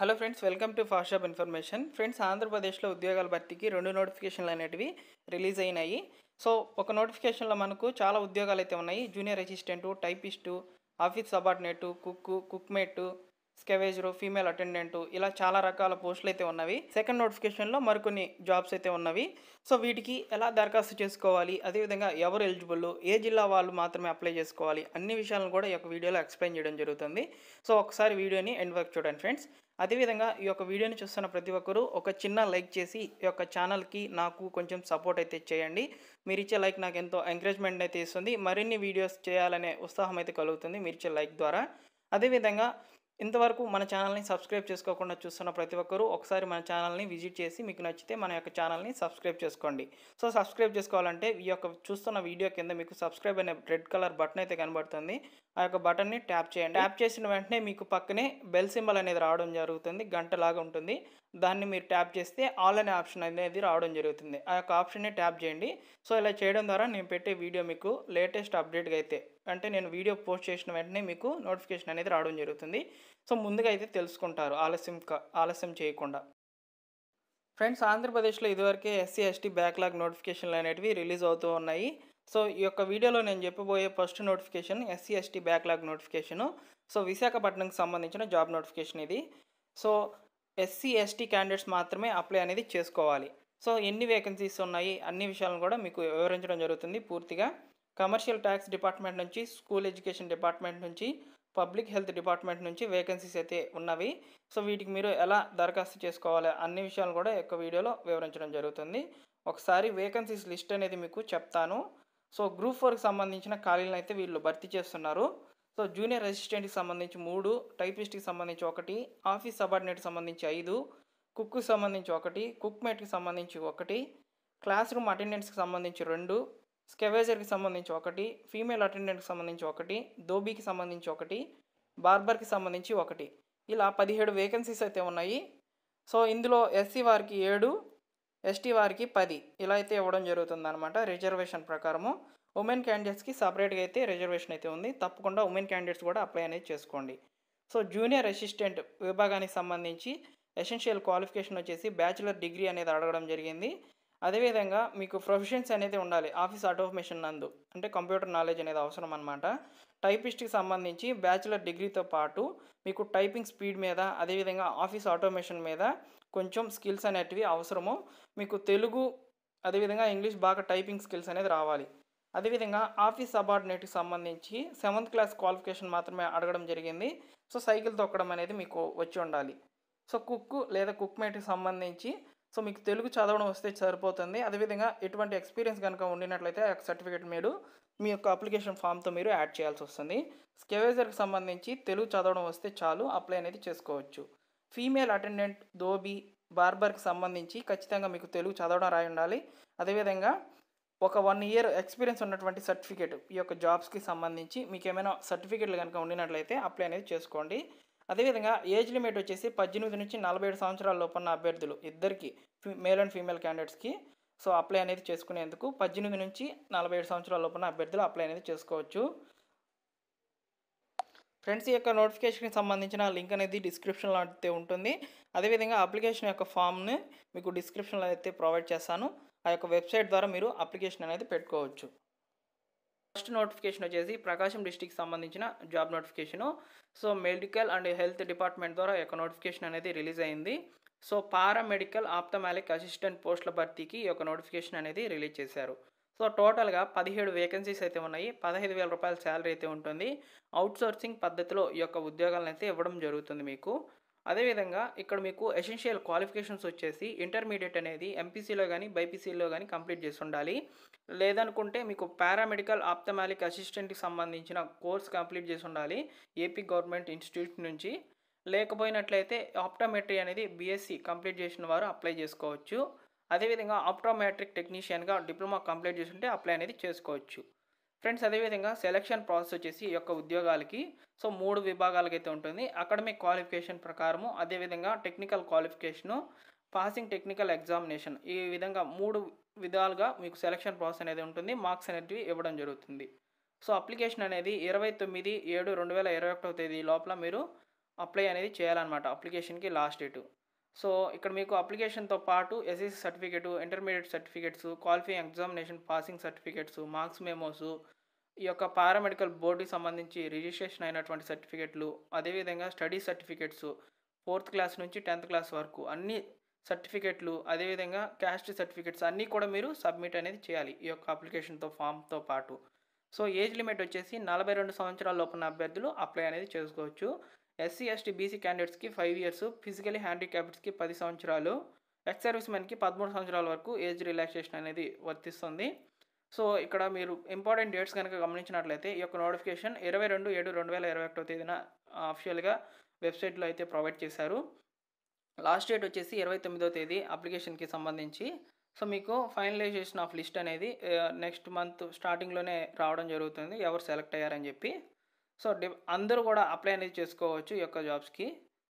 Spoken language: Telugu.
hello friends welcome to fast shop information friends ఆంధ్రప్రదేశ్లో ఉద్యోగాల భర్తీకి రెండు నోటిఫికేషన్లు అనేటివి రిలీజ్ అయినాయి సో ఒక నోటిఫికేషన్లో మనకు చాలా ఉద్యోగాలు అయితే ఉన్నాయి junior assistant typist office subordinate cook cook mate scavenger female attendant ఇలా చాలా రకాల పోస్టులు అయితే ఉన్నవి సెకండ్ నోటిఫికేషన్లో మరికొన్ని జాబ్స్ అయితే ఉన్నవి సో వీటికి ఎలా దరఖాస్తు చేసుకోవాలి అదేవిధంగా ఎవరు ఎలిజిబుల్ ఏ జిల్లా వాళ్ళు మాత్రమే అప్లై చేసుకోవాలి అన్ని విషయాలను కూడా ఈ యొక్క వీడియోలో ఎక్స్ప్లెయిన్ చేయడం జరుగుతుంది సో ఒకసారి వీడియోని ఎండ్ వర్క్ చూడండి ఫ్రెండ్స్ అదేవిధంగా ఈ యొక్క వీడియోని చూస్తున్న ప్రతి ఒక్కరూ ఒక చిన్న లైక్ చేసి ఈ యొక్క ఛానల్కి నాకు కొంచెం సపోర్ట్ అయితే చేయండి మీరు ఇచ్చే లైక్ నాకు ఎంతో ఎంకరేజ్మెంట్ అయితే ఇస్తుంది మరిన్ని వీడియోస్ చేయాలనే ఉత్సాహం అయితే కలుగుతుంది మీరు ఇచ్చే లైక్ ద్వారా అదేవిధంగా ఇంతవరకు మన ఛానల్ని సబ్స్క్రైబ్ చేసుకోకుండా చూస్తున్న ప్రతి ఒక్కరూ ఒకసారి మన ఛానల్ని విజిట్ చేసి మీకు నచ్చితే మన యొక్క ఛానల్ని సబ్స్క్రైబ్ చేసుకోండి సో సబ్స్క్రైబ్ చేసుకోవాలంటే ఈ యొక్క చూస్తున్న వీడియో కింద మీకు సబ్స్క్రైబ్ అనే రెడ్ కలర్ బటన్ అయితే కనబడుతుంది ఆ యొక్క బటన్ని ట్యాప్ చేయండి ట్యాప్ చేసిన వెంటనే మీకు పక్కనే బెల్ సింబల్ అనేది రావడం జరుగుతుంది గంట లాగా ఉంటుంది దాన్ని మీరు ట్యాప్ చేస్తే ఆల్ అనే ఆప్షన్ అనేది రావడం జరుగుతుంది ఆ యొక్క ఆప్షన్ని ట్యాప్ చేయండి సో ఇలా చేయడం ద్వారా నేను పెట్టే వీడియో మీకు లేటెస్ట్ అప్డేట్గా అయితే అంటే నేను వీడియో పోస్ట్ చేసిన వెంటనే మీకు నోటిఫికేషన్ అనేది రావడం జరుగుతుంది సో ముందుగా అయితే తెలుసుకుంటారు ఆలస్యం ఆలస్యం చేయకుండా ఫ్రెండ్స్ ఆంధ్రప్రదేశ్లో ఇదివరకే ఎస్సీ ఎస్టీ బ్యాక్లాగ్ నోటిఫికేషన్లు అనేటివి రిలీజ్ అవుతూ ఉన్నాయి సో ఈ యొక్క వీడియోలో నేను చెప్పబోయే first notification SC ST backlog notification so విశాఖపట్నంకి సంబంధించిన జాబ్ నోటిఫికేషన్ ఇది సో ఎస్సీ ఎస్టీ క్యాండిడేట్స్ మాత్రమే అప్లై అనేది చేసుకోవాలి సో ఎన్ని వేకెన్సీస్ ఉన్నాయి అన్ని విషయాలను కూడా మీకు వివరించడం జరుగుతుంది పూర్తిగా కమర్షియల్ ట్యాక్స్ డిపార్ట్మెంట్ నుంచి స్కూల్ ఎడ్యుకేషన్ డిపార్ట్మెంట్ నుంచి పబ్లిక్ హెల్త్ డిపార్ట్మెంట్ నుంచి వేకెన్సీస్ అయితే ఉన్నవి సో వీటికి మీరు ఎలా దరఖాస్తు చేసుకోవాలి అన్ని విషయాలు కూడా యొక్క వీడియోలో వివరించడం జరుగుతుంది ఒకసారి వేకెన్సీస్ లిస్ట్ అనేది మీకు చెప్తాను సో గ్రూప్ ఫోర్కి సంబంధించిన ఖాళీలను అయితే వీళ్ళు భర్తీ చేస్తున్నారు సో జూనియర్ అసిస్టెంట్కి సంబంధించి మూడు టైపిస్ట్కి సంబంధించి ఒకటి ఆఫీస్ సబార్డినేట్కి సంబంధించి ఐదు కుక్కు సంబంధించి ఒకటి కుక్ మేట్కి సంబంధించి ఒకటి క్లాస్ రూమ్ అటెండెంట్స్కి సంబంధించి రెండు స్కెవేజర్కి సంబంధించి ఒకటి ఫీమేల్ అటెండెంట్కి సంబంధించి ఒకటి దోబీకి సంబంధించి ఒకటి బార్బర్కి సంబంధించి ఒకటి ఇలా పదిహేడు వేకెన్సీస్ అయితే ఉన్నాయి సో ఇందులో ఎస్సీ వారికి ఏడు ఎస్టీ వారికి పది ఇలా అయితే ఇవ్వడం అనమాట రిజర్వేషన్ ప్రకారము ఉమెన్ క్యాండిడేట్స్కి సపరేట్గా అయితే రిజర్వేషన్ అయితే ఉంది తప్పకుండా ఉమెన్ క్యాండిడేట్స్ కూడా అప్లై అనేది చేసుకోండి సో జూనియర్ అసిస్టెంట్ విభాగానికి సంబంధించి ఎసెన్షియల్ క్వాలిఫికేషన్ వచ్చేసి బ్యాచిలర్ డిగ్రీ అనేది అడగడం జరిగింది అదేవిధంగా మీకు ప్రొఫెషన్స్ అనేది ఉండాలి ఆఫీస్ ఆటోమేషన్ నందు అంటే కంప్యూటర్ నాలెడ్జ్ అనేది అవసరం అనమాట టైపిస్ట్కి సంబంధించి బ్యాచిలర్ డిగ్రీతో పాటు మీకు టైపింగ్ స్పీడ్ మీద అదేవిధంగా ఆఫీస్ ఆటోమేషన్ మీద కొంచెం స్కిల్స్ అనేటివి అవసరము మీకు తెలుగు అదేవిధంగా ఇంగ్లీష్ బాగా టైపింగ్ స్కిల్స్ అనేది రావాలి అదేవిధంగా ఆఫీస్ సబార్డినేట్కి సంబంధించి సెవెంత్ క్లాస్ క్వాలిఫికేషన్ మాత్రమే అడగడం జరిగింది సో సైకిల్ తొక్కడం అనేది మీకు వచ్చి ఉండాలి సో కుక్ లేదా కుక్ మేట్కి సంబంధించి సో మీకు తెలుగు చదవడం వస్తే సరిపోతుంది అదేవిధంగా ఎటువంటి ఎక్స్పీరియన్స్ కనుక ఉండినట్లయితే ఆ సర్టిఫికేట్ మీరు మీ యొక్క అప్లికేషన్ ఫామ్తో మీరు యాడ్ చేయాల్సి వస్తుంది స్కెవేజర్కి సంబంధించి తెలుగు చదవడం వస్తే చాలు అప్లై అనేది చేసుకోవచ్చు ఫీమేల్ అటెండెంట్ దోబీ బార్బర్కి సంబంధించి ఖచ్చితంగా మీకు తెలుగు చదవడం రాయి ఉండాలి అదేవిధంగా ఒక వన్ ఇయర్ ఎక్స్పీరియన్స్ ఉన్నటువంటి సర్టిఫికేట్ ఈ యొక్క జాబ్స్కి సంబంధించి మీకు ఏమైనా సర్టిఫికేట్లు కనుక ఉండినట్లయితే అప్లై అనేది చేసుకోండి అదేవిధంగా ఏజ్ లిమిట్ వచ్చేసి పద్దెనిమిది నుంచి నలభై ఏడు సంవత్సరాల లోపల అభ్యర్థులు ఇద్దరికి మేల్ అండ్ ఫీమేల్ క్యాండిడేట్స్కి సో అప్లై అనేది చేసుకునేందుకు పద్దెనిమిది నుంచి నలభై ఏడు సంవత్సరాల లోపల అభ్యర్థులు అప్లై అనేది చేసుకోవచ్చు ఫ్రెండ్స్ ఈ యొక్క నోటిఫికేషన్కి సంబంధించిన లింక్ అనేది డిస్క్రిప్షన్లో అయితే ఉంటుంది అదేవిధంగా అప్లికేషన్ యొక్క ఫామ్ని మీకు డిస్క్రిప్షన్లో అయితే ప్రొవైడ్ చేస్తాను ఆ యొక్క వెబ్సైట్ ద్వారా మీరు అప్లికేషన్ అనేది పెట్టుకోవచ్చు ఫస్ట్ నోటిఫికేషన్ వచ్చేసి ప్రకాశం డిస్టిక్ సంబంధించిన job notification so medical and health department ద్వారా యొక్క నోటిఫికేషన్ అనేది రిలీజ్ అయింది సో పారామెడికల్ ఆప్తమాలిక్ అసిస్టెంట్ పోస్టుల భర్తీకి ఈ యొక్క నోటిఫికేషన్ అనేది రిలీజ్ చేశారు సో టోటల్గా పదిహేడు వేకెన్సీస్ అయితే ఉన్నాయి పదహైదు వేల రూపాయల శాలరీ అయితే ఉంటుంది అవుట్సోర్సింగ్ పద్ధతిలో ఈ యొక్క ఉద్యోగాలను అయితే ఇవ్వడం జరుగుతుంది మీకు అదేవిధంగా ఇక్కడ మీకు ఎసెన్షియల్ క్వాలిఫికేషన్స్ వచ్చేసి ఇంటర్మీడియట్ అనేది ఎంపీసీలో కానీ బైపీసీలో కానీ కంప్లీట్ చేసి ఉండాలి లేదనుకుంటే మీకు పారామెడికల్ ఆప్తమాలిక్ అసిస్టెంట్కి సంబంధించిన కోర్స్ కంప్లీట్ చేసి ఉండాలి ఏపీ గవర్నమెంట్ ఇన్స్టిట్యూట్ నుంచి లేకపోయినట్లయితే ఆప్టోమెట్రీ అనేది బీఎస్సీ కంప్లీట్ చేసిన వారు అప్లై చేసుకోవచ్చు అదేవిధంగా ఆప్టోమెట్రిక్ టెక్నీషియన్గా డిప్లొమా కంప్లీట్ చేసుంటే అప్లై అనేది చేసుకోవచ్చు ఫ్రెండ్స్ అదేవిధంగా సెలక్షన్ ప్రాసెస్ వచ్చేసి ఈ యొక్క ఉద్యోగాలకి సో మూడు విభాగాలకైతే ఉంటుంది అకాడమిక్ క్వాలిఫికేషన్ ప్రకారము అదేవిధంగా technical qualification passing technical examination ఈ విధంగా మూడు విధాలుగా మీకు సెలక్షన్ ప్రాసెస్ అనేది ఉంటుంది మార్క్స్ అనేటివి ఇవ్వడం జరుగుతుంది సో అప్లికేషన్ అనేది ఇరవై తొమ్మిది ఏడు రెండు వేల ఇరవై ఒకటో తేదీ లోపల మీరు అప్లై అనేది చేయాలన్నమాట అప్లికేషన్కి లాస్ట్ డేటు సో ఇక్కడ మీకు అప్లికేషన్తో పాటు SSC certificate intermediate certificates qualifying examination passing certificates marks memos ఈ యొక్క పారామెడికల్ బోర్డుకి సంబంధించి రిజిస్ట్రేషన్ అయినటువంటి సర్టిఫికేట్లు అదేవిధంగా స్టడీ సర్టిఫికేట్స్ ఫోర్త్ క్లాస్ నుంచి టెన్త్ క్లాస్ వరకు అన్ని సర్టిఫికేట్లు అదేవిధంగా క్యాస్ట్ సర్టిఫికేట్స్ అన్నీ కూడా మీరు సబ్మిట్ అనేది చేయాలి ఈ యొక్క అప్లికేషన్తో ఫామ్తో పాటు సో ఏజ్ లిమిట్ వచ్చేసి నలభై రెండు సంవత్సరాల లోపల అభ్యర్థులు అప్లై అనేది చేసుకోవచ్చు ఎస్సీ ఎస్టీ బీసీ క్యాండిడేట్స్కి ఫైవ్ ఇయర్స్ ఫిజికలీ హ్యాండిక్యాప్డ్స్కి పది సంవత్సరాలు ఎక్స్ సర్వీస్ మెన్కి పదమూడు సంవత్సరాల వరకు ఏజ్ రిలాక్సేషన్ అనేది వర్తిస్తుంది సో ఇక్కడ మీరు ఇంపార్టెంట్ డేట్స్ కనుక గమనించినట్లయితే ఈ యొక్క నోటిఫికేషన్ ఇరవై రెండు ఏడు రెండు వేల ఇరవై ఒకటో తేదీన అఫిషియల్గా వెబ్సైట్లో అయితే ప్రొవైడ్ చేశారు లాస్ట్ డేట్ వచ్చేసి ఇరవై తొమ్మిదో తేదీ అప్లికేషన్కి సంబంధించి సో మీకు ఫైనలైజేషన్ ఆఫ్ లిస్ట్ అనేది నెక్స్ట్ మంత్ స్టార్టింగ్లోనే రావడం జరుగుతుంది ఎవరు సెలెక్ట్ అయ్యారని చెప్పి సో అందరూ కూడా అప్లై అనేది చేసుకోవచ్చు ఈ యొక్క జాబ్స్కి